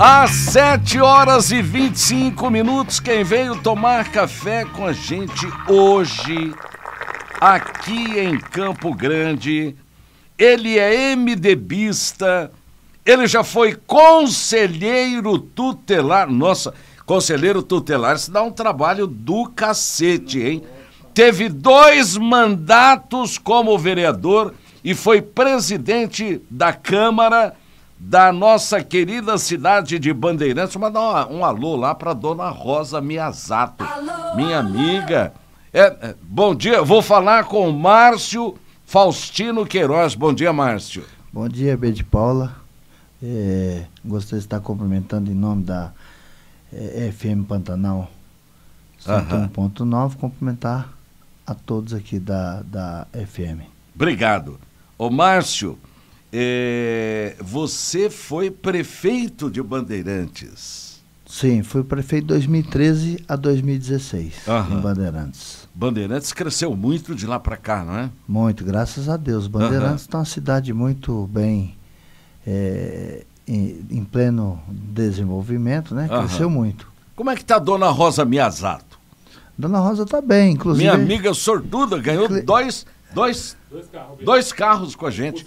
Às 7 horas e 25 minutos, quem veio tomar café com a gente hoje, aqui em Campo Grande, ele é MDBista, ele já foi conselheiro tutelar. Nossa, conselheiro tutelar, isso dá um trabalho do cacete, hein? Teve dois mandatos como vereador e foi presidente da Câmara da nossa querida cidade de Bandeirantes. Mandar um, um alô lá para dona Rosa Miyazato, minha amiga. É, é, bom dia, vou falar com Márcio Faustino Queiroz. Bom dia, Márcio. Bom dia, Bede Paula. É, gostaria de estar cumprimentando em nome da é, FM Pantanal 101.9, cumprimentar a todos aqui da, da FM. Obrigado. Ô Márcio, é, você foi prefeito de Bandeirantes. Sim, fui prefeito de 2013 a 2016 Aham. em Bandeirantes. Bandeirantes cresceu muito de lá para cá, não é? Muito, graças a Deus. Bandeirantes está uma cidade muito bem é, em, em, pleno desenvolvimento, né? Aham. Cresceu muito. Como é que está Dona Rosa Miyazato? Dona Rosa está bem, inclusive. Minha amiga sortuda ganhou dois Dois, dois carros, com a gente.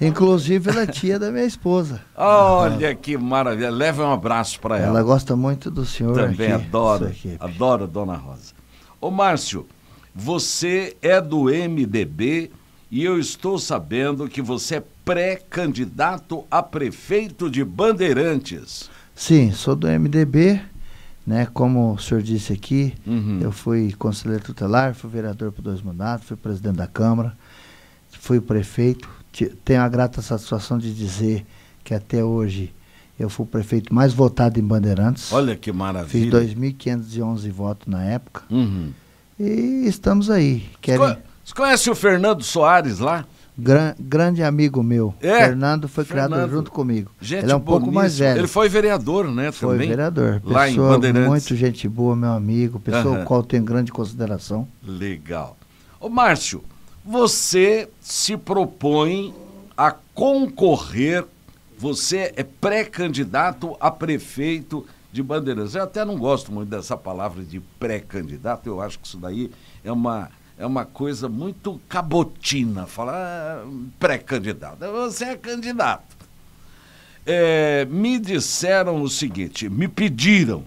Inclusive, ela é tia da minha esposa. Olha que maravilha. Leve um abraço para ela. Ela gosta muito do senhor. Também aqui, adoro. adora Dona Rosa. Ô, Márcio, você é do MDB e eu estou sabendo que você é pré-candidato a prefeito de Bandeirantes. Sim, sou do MDB né? Como o senhor disse aqui, uhum. eu fui conselheiro tutelar, fui vereador por dois mandatos, fui presidente da Câmara, fui prefeito. Tenho a grata satisfação de dizer que até hoje eu fui o prefeito mais votado em Bandeirantes. Olha que maravilha. Fiz 2.511 votos na época. Uhum. E estamos aí. Querem... Você conhece o Fernando Soares lá? Gran, grande amigo meu. É, Fernando foi Fernando. criado junto comigo. Gente ele é um pouco mais velho. Ele foi vereador, né? Também? Foi vereador. Lá pessoa, em Bandeirantes. Muito gente boa, meu amigo. Pessoa uhum. qual tenho grande consideração. Legal. Ô, Márcio, você se propõe a concorrer. Você é pré-candidato a prefeito de Bandeirantes. Eu até não gosto muito dessa palavra de pré-candidato. Eu acho que isso daí é uma é uma coisa muito cabotina, falar ah, pré-candidato. Você é candidato. É, me disseram o seguinte, me pediram,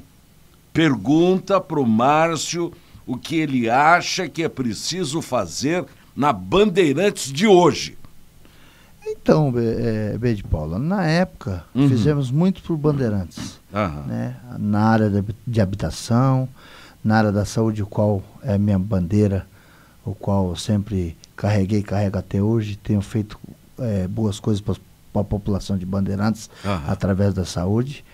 pergunta para o Márcio o que ele acha que é preciso fazer na Bandeirantes de hoje. Então, é, B de Paula, na época uhum. fizemos muito por Bandeirantes, uhum. né? na área de habitação, na área da saúde, o qual é minha bandeira o qual eu sempre carreguei, carrego até hoje, tenho feito é, boas coisas para a população de Bandeirantes através da saúde,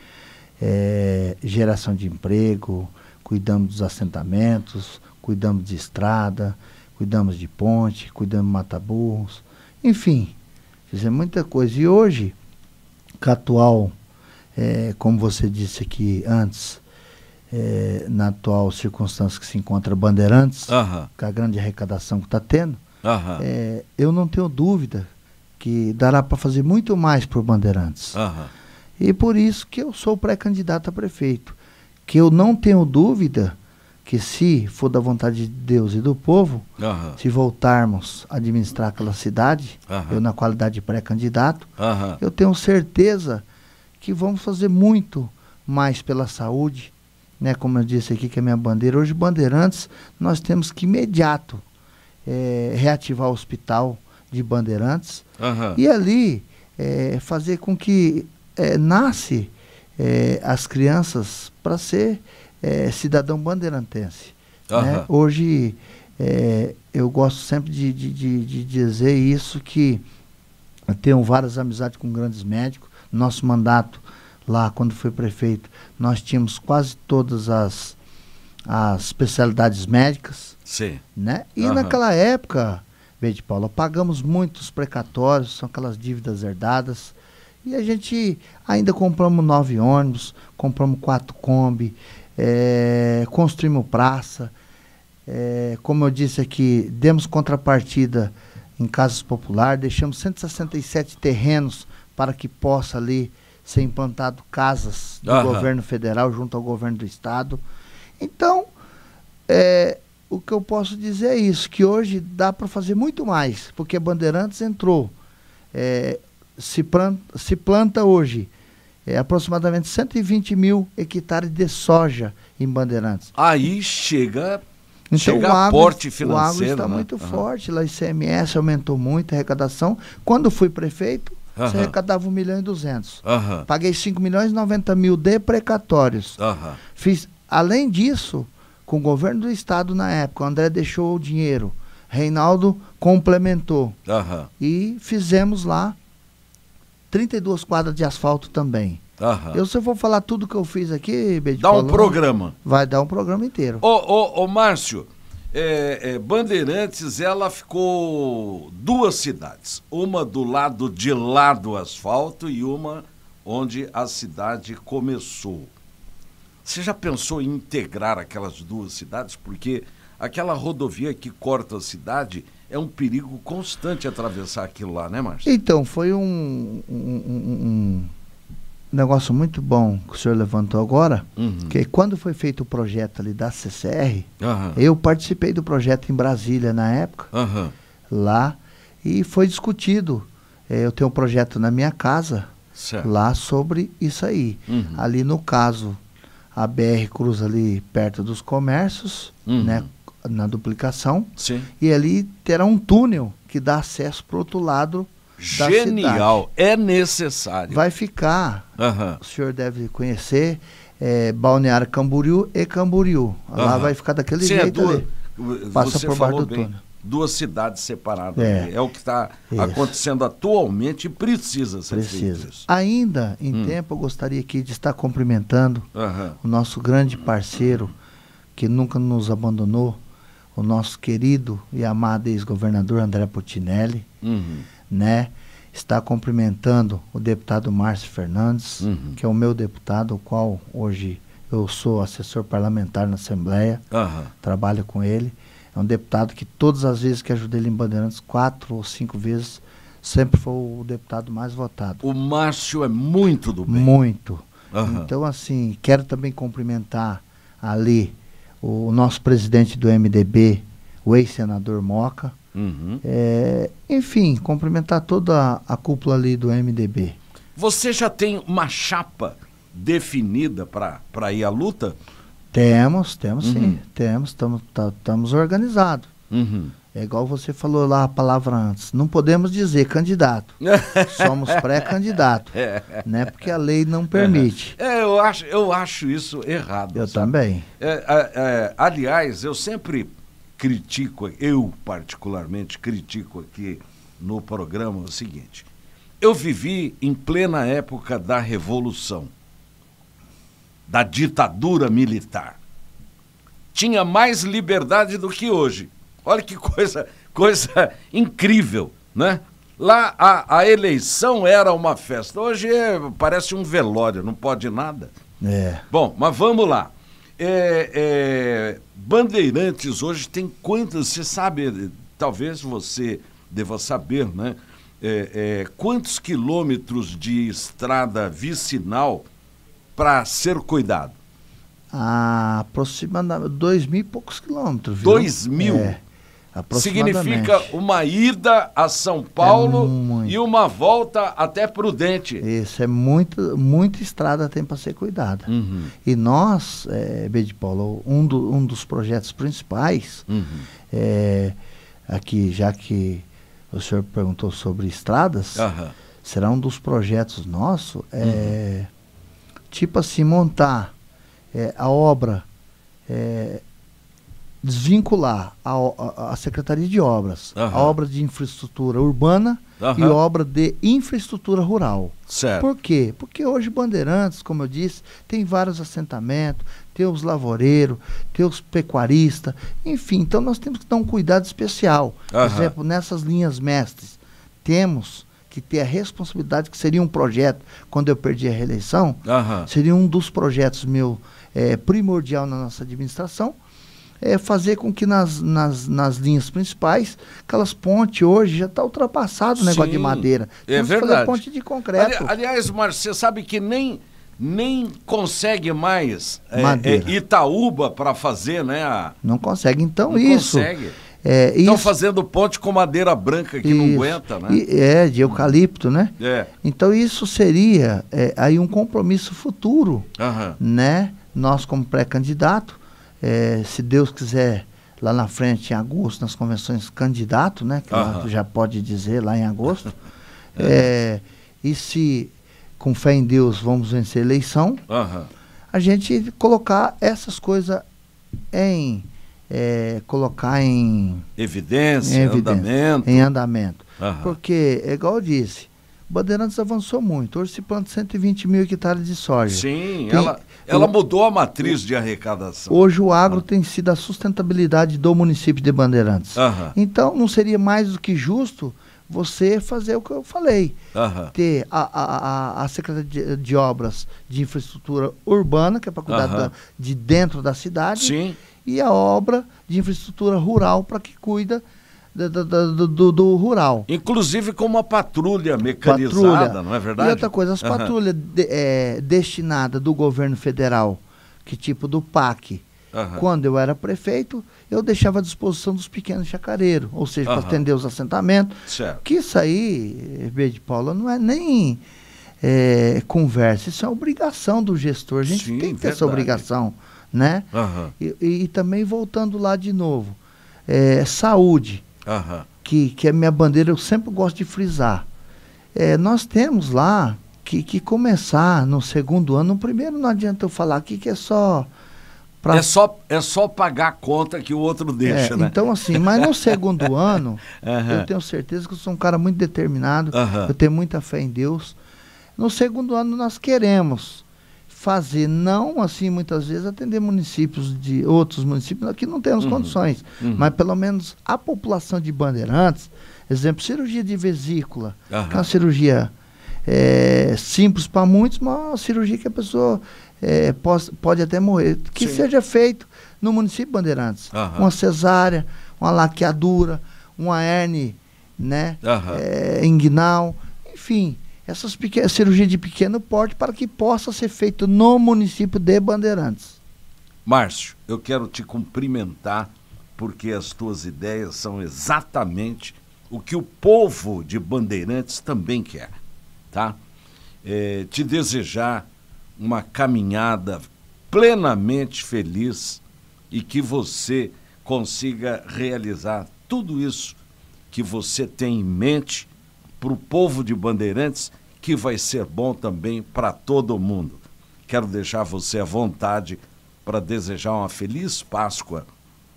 é, geração de emprego, cuidamos dos assentamentos, cuidamos de estrada, cuidamos de ponte, cuidamos de mataburros, enfim, fizemos muita coisa. E hoje, Catual, é, como você disse aqui antes, é, na atual circunstância que se encontra Bandeirantes, uhum. com a grande arrecadação que está tendo, uhum. é, eu não tenho dúvida que dará para fazer muito mais por Bandeirantes. Uhum. E por isso que eu sou pré-candidato a prefeito. Que eu não tenho dúvida que se for da vontade de Deus e do povo, uhum. se voltarmos a administrar aquela cidade, uhum. eu na qualidade de pré-candidato, uhum. eu tenho certeza que vamos fazer muito mais pela saúde, né, como eu disse aqui, que é minha bandeira. Hoje, Bandeirantes, nós temos que imediato é, reativar o hospital de Bandeirantes uhum. e ali é, fazer com que é, nasce é, as crianças para ser é, cidadão bandeirantense. Uhum. Né? Hoje é, eu gosto sempre de, de, de, de, dizer isso que tenho várias amizades com grandes médicos. Nosso mandato lá quando fui prefeito, nós tínhamos quase todas as, as especialidades médicas. Sim. Né? E uhum. naquela época, Verde Paula, pagamos muitos precatórios, são aquelas dívidas herdadas. E a gente ainda compramos nove ônibus, compramos quatro Kombi, é, construímos praça. É, como eu disse aqui, demos contrapartida em casas popular, deixamos 167 terrenos para que possa ali ser implantado casas do governo federal junto ao governo do estado. Então, é, o que eu posso dizer é isso, que hoje dá para fazer muito mais, porque Bandeirantes entrou, é, se, planta, se planta hoje é, aproximadamente 120 mil hectares de soja em Bandeirantes. Aí chega então, Chega o agro, aporte financeiro. O agro está né? muito uhum. forte, lá ICMS aumentou muito a arrecadação. Quando fui prefeito, Uhum. Você arrecadava 1 milhão e 200. Uhum. Paguei 5 milhões e 90 mil de precatórios. Uhum. Fiz, além disso, com o governo do estado na época, o André deixou o dinheiro. Reinaldo complementou. E fizemos lá 32 quadras de asfalto também. Eu, se eu for falar tudo que eu fiz aqui, Bedi Dá um programa. Vai dar um programa inteiro. Ô, ô, ô Márcio, é, é, Bandeirantes ela ficou duas cidades, uma do lado de lá do asfalto e uma onde a cidade começou. Você já pensou em integrar aquelas duas cidades? Porque aquela rodovia que corta a cidade é um perigo constante atravessar aquilo lá, né, Márcio? Então, foi um, um, um negócio muito bom que o senhor levantou agora, uhum. que quando foi feito o projeto ali da CCR, uhum. eu participei do projeto em Brasília na época, uhum. lá, e foi discutido. Eh, eu tenho um projeto na minha casa certo. lá sobre isso aí. Uhum. Ali no caso, a BR cruza ali perto dos comércios, uhum. né? Na duplicação. Sim. E ali terá um túnel que dá acesso para o outro lado Genial, é necessário. Vai ficar. Uhum. O senhor deve conhecer é, Balneário Camboriú e Camboriú. Uhum. Lá vai ficar daquele Sim, é jeito. É duas, ali. Passa por do Duas cidades separadas. É, é o que está acontecendo atualmente e precisa ser precisa. feito. Isso. Ainda em hum. tempo, eu gostaria aqui de estar cumprimentando uhum. o nosso grande parceiro que nunca nos abandonou, o nosso querido e amado ex-governador André Putinelli. Uhum né? Está cumprimentando o deputado Márcio Fernandes, uhum. que é o meu deputado, o qual hoje eu sou assessor parlamentar na Assembleia, uhum. trabalho com ele. É um deputado que todas as vezes que ajudei ele em Bandeirantes, quatro ou cinco vezes, sempre foi o deputado mais votado. O Márcio é muito do bem. Muito. Uhum. Então, assim, quero também cumprimentar ali o nosso presidente do MDB, o ex-senador Moca, Uhum. É, enfim, cumprimentar toda a, a cúpula ali do MDB. Você já tem uma chapa definida para ir à luta? Temos, temos uhum. sim. Temos, estamos organizados. Uhum. É igual você falou lá a palavra antes. Não podemos dizer candidato. Somos pré-candidato. é. Né? Porque a lei não permite. É, eu, acho, eu acho isso errado. Eu também. É, é, é, aliás, eu sempre critico, eu particularmente critico aqui no programa o seguinte: eu vivi em plena época da Revolução, da ditadura militar. Tinha mais liberdade do que hoje. Olha que coisa, coisa incrível, né? Lá a, a eleição era uma festa. Hoje é, parece um velório, não pode nada. É. Bom, mas vamos lá. É, é, Bandeirantes hoje tem quantas? Você sabe, talvez você deva saber, né? É, é quantos quilômetros de estrada vicinal para ser cuidado? Ah, aproximadamente dois mil e poucos quilômetros. Viu? Dois mil? É. Significa uma ida a São Paulo é e uma volta até Prudente. Isso, é muito, muita estrada tem para ser cuidada. Uhum. E nós, é, eh, Bede Paulo, um, do, um dos projetos principais, uhum. é, aqui, já que o senhor perguntou sobre estradas, uhum. será um dos projetos nossos, é, eh, uhum. tipo assim, montar a obra desvincular a, a, a Secretaria de Obras, uhum. a obra de infraestrutura urbana uhum. e obra de infraestrutura rural. Certo. Por quê? Porque hoje Bandeirantes, como eu disse, tem vários assentamentos, tem os lavoureiros, tem os pecuaristas, enfim, então nós temos que dar um cuidado especial. Uhum. Por exemplo, nessas linhas mestres, temos que ter a responsabilidade que seria um projeto, quando eu perdi a reeleição, seria um dos projetos meu é, primordial na nossa administração, é, fazer com que nas, nas, nas linhas principais, aquelas pontes hoje já está ultrapassado o negócio Sim, de madeira. É Temos é verdade. fazer ponte de concreto. Ali, aliás, Márcio, você sabe que nem nem consegue mais é, é Itaúba para fazer, né? A... Não consegue. Então não isso. Consegue. É, Estão isso... fazendo ponte com madeira branca que isso. não aguenta, né? E, é, de eucalipto, né? É. Então isso seria é, aí um compromisso futuro, uhum. né? Nós como pré-candidato, é, se Deus quiser, lá na frente, em agosto, nas convenções candidato, né? Que já pode dizer lá em agosto. é. e se, com fé em Deus, vamos vencer a eleição, a gente colocar essas coisas em. É, colocar em evidência, em, evidência, andamento. em andamento. Uhum. Porque, é igual eu disse, Bandeirantes avançou muito. Hoje se planta 120 mil hectares de soja. Sim, tem, ela, ela o, mudou a matriz de arrecadação. Hoje o agro ah. tem sido a sustentabilidade do município de Bandeirantes. Aham. Então não seria mais do que justo você fazer o que eu falei. Aham. Ter a, a, a Secretaria de, de, Obras de Infraestrutura Urbana, que é para cuidar da, de dentro da cidade, Sim. e a obra de infraestrutura rural para que cuida do, do, do, do rural. Inclusive com uma patrulha mecanizada, patrulha. não é verdade? E outra coisa, as patrulhas uhum. de, é, destinadas do governo federal, que tipo do PAC, Uhum. Quando eu era prefeito, eu deixava à disposição dos pequenos chacareiros, ou seja, uhum. para atender os assentamentos. Certo. Que isso aí, B de Paula, não é nem é, conversa, isso é obrigação do gestor. A gente Sim, tem que ter verdade. essa obrigação, né? Uhum. E, e, e, também voltando lá de novo, é, saúde uhum. que, que é minha bandeira, eu sempre gosto de frisar. É, nós temos lá que, que começar no segundo ano. No primeiro não adianta eu falar aqui que é só. Pra... É, só é só pagar a conta que o outro é, deixa, é, né? Então, assim, mas no segundo ano, uhum. eu tenho certeza que eu sou um cara muito determinado, uhum. eu tenho muita fé em Deus. No segundo ano, nós queremos fazer, não assim muitas vezes atender municípios de outros municípios que não temos uhum. condições, uhum. mas pelo menos a população de Bandeirantes, exemplo, cirurgia de vesícula, uhum. que é uma cirurgia é, simples para muitos, mas uma cirurgia que a pessoa é, pode, pode até morrer, que Sim. seja feito no município de Bandeirantes, uma cesárea, uma laqueadura, uma hernia, né, é, inguinal, enfim, essas pequenas, de pequeno porte para que possa ser feito no município de Bandeirantes. Márcio, eu quero te cumprimentar porque as tuas ideias são exatamente o que o povo de Bandeirantes também quer, tá? É, te desejar uma caminhada plenamente feliz e que você consiga realizar tudo isso que você tem em mente para o povo de Bandeirantes, que vai ser bom também para todo mundo. Quero deixar você à vontade para desejar uma feliz Páscoa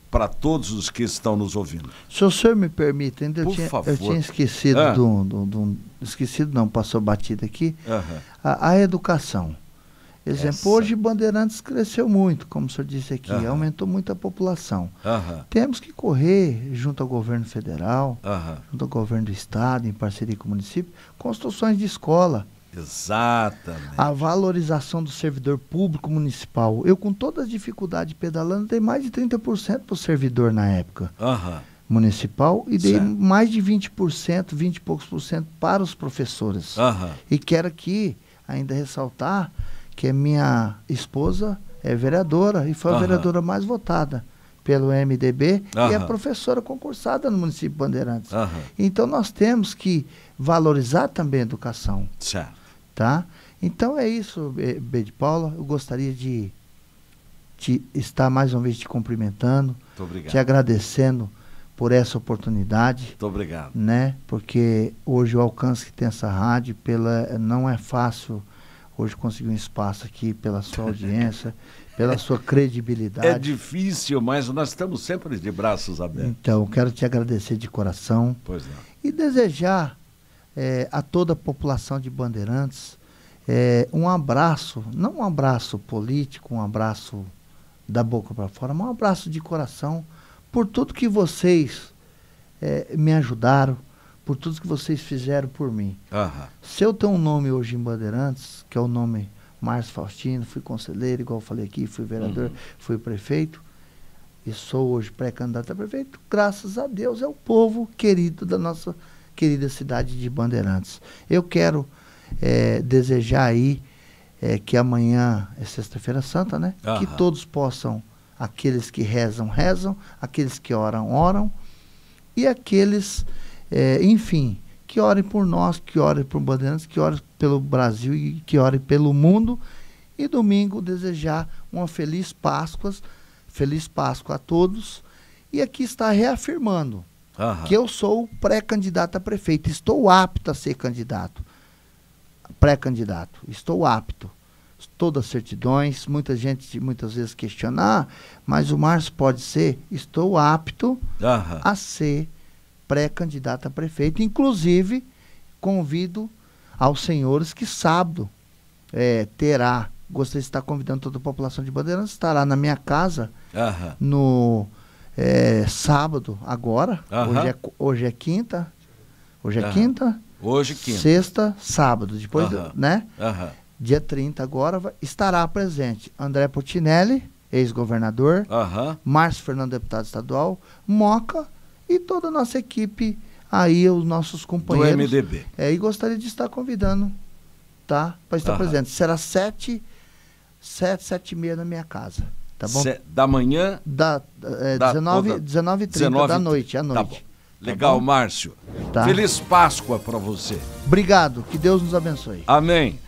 para todos os que estão nos ouvindo. Se o senhor me permite, ainda eu tinha, eu tinha, esquecido ah. Esquecido não, passou batida aqui. A, a educação. Exemplo, Essa. hoje Bandeirantes cresceu muito, como o senhor disse aqui, aumentou muito a população. Temos que correr junto ao governo federal, junto ao governo do estado, em parceria com o município, construções de escola. Exatamente. A valorização do servidor público municipal. Eu, com todas as dificuldades pedalando, dei mais de 30% para o servidor na época municipal e dei certo. mais de 20%, 20 e poucos por cento para os professores. E quero aqui ainda ressaltar que é minha esposa, é vereadora e foi a vereadora mais votada pelo MDB e é professora concursada no município de Bandeirantes. Então nós temos que valorizar também a educação. Certo. Tá? Então é isso, Bede Paula. Eu gostaria de te estar mais uma vez te cumprimentando, te agradecendo por essa oportunidade. Muito obrigado. Né? Porque hoje o alcance que tem essa rádio pela não é fácil Hoje conseguiu um espaço aqui pela sua audiência, pela sua credibilidade. É difícil, mas nós estamos sempre de braços abertos. Então, quero te agradecer de coração. Pois não. E desejar é, a toda a população de Bandeirantes é, um abraço, não um abraço político, um abraço da boca para fora, mas um abraço de coração por tudo que vocês é, me ajudaram por tudo que vocês fizeram por mim. Uhum. Se eu tenho um nome hoje em Bandeirantes, que é o nome Márcio Faustino, fui conselheiro, igual falei aqui, fui vereador, uhum. fui prefeito, e sou hoje pré-candidato a prefeito, graças a Deus é o povo querido da nossa querida cidade de Bandeirantes. Eu quero é, desejar aí é, que amanhã é sexta-feira santa, né? Uhum. Que todos possam, aqueles que rezam, rezam, aqueles que oram, oram, e aqueles é, enfim, que ore por nós, que ore por Bandeirantes, que ore pelo Brasil e que ore pelo mundo. E domingo desejar uma feliz Páscoas, feliz Páscoa a todos. E aqui está reafirmando Aham. que eu sou pré-candidato a prefeito, estou apto a ser candidato. Pré-candidato, estou apto. Todas as certidões, muita gente muitas vezes questionar mas o Márcio pode ser, estou apto Aham. a ser pré-candidata a prefeito. Inclusive, convido aos senhores que sábado é, terá, gostaria de estar convidando toda a população de Bandeirantes, estará na minha casa no é, sábado, agora. hoje, é, hoje, é, quinta. Hoje é quinta. Hoje quinta. Sexta, sábado, depois, do, né? Dia 30 agora vai, estará presente André Putinelli, ex-governador, Márcio Fernando, deputado estadual, Moca, e toda a nossa equipe aí, os nossos companheiros. Do MDB. É, e gostaria de estar convidando, tá? Para estar Aham. Tá. presente. Será sete, sete, sete e meia na minha casa. Tá bom? Se, da manhã? Da, é, da 19, 19 h 30 19... da noite, à tá noite. Tá Legal, tá Márcio. Tá. Feliz Páscoa para você. Obrigado, que Deus nos abençoe. Amém.